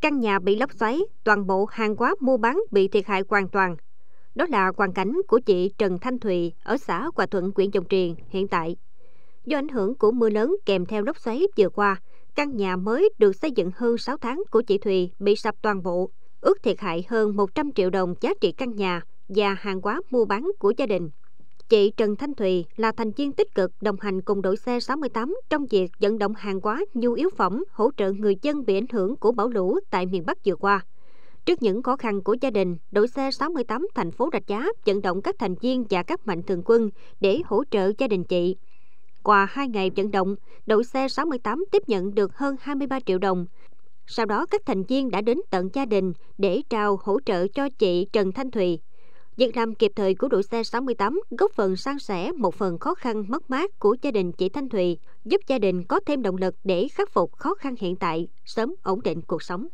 Căn nhà bị lốc xoáy, toàn bộ hàng hóa mua bán bị thiệt hại hoàn toàn. Đó là hoàn cảnh của chị Trần Thanh Thùy ở xã Hòa Thuận, huyện Dòng Triền hiện tại. Do ảnh hưởng của mưa lớn kèm theo lốc xoáy vừa qua, căn nhà mới được xây dựng hơn 6 tháng của chị Thùy bị sập toàn bộ, ước thiệt hại hơn 100 triệu đồng giá trị căn nhà và hàng hóa mua bán của gia đình. Chị Trần Thanh Thùy là thành viên tích cực đồng hành cùng đội xe 68 trong việc vận động hàng hóa, nhu yếu phẩm, hỗ trợ người dân bị ảnh hưởng của bão lũ tại miền Bắc vừa qua. Trước những khó khăn của gia đình, đội xe 68 thành phố Rạch Giá vận động các thành viên và các mạnh thường quân để hỗ trợ gia đình chị. Qua hai ngày vận động, đội xe 68 tiếp nhận được hơn 23 triệu đồng. Sau đó, các thành viên đã đến tận gia đình để trao hỗ trợ cho chị Trần Thanh Thùy việc làm kịp thời của đội xe 68 góp phần san sẻ một phần khó khăn mất mát của gia đình chị Thanh Thùy, giúp gia đình có thêm động lực để khắc phục khó khăn hiện tại, sớm ổn định cuộc sống.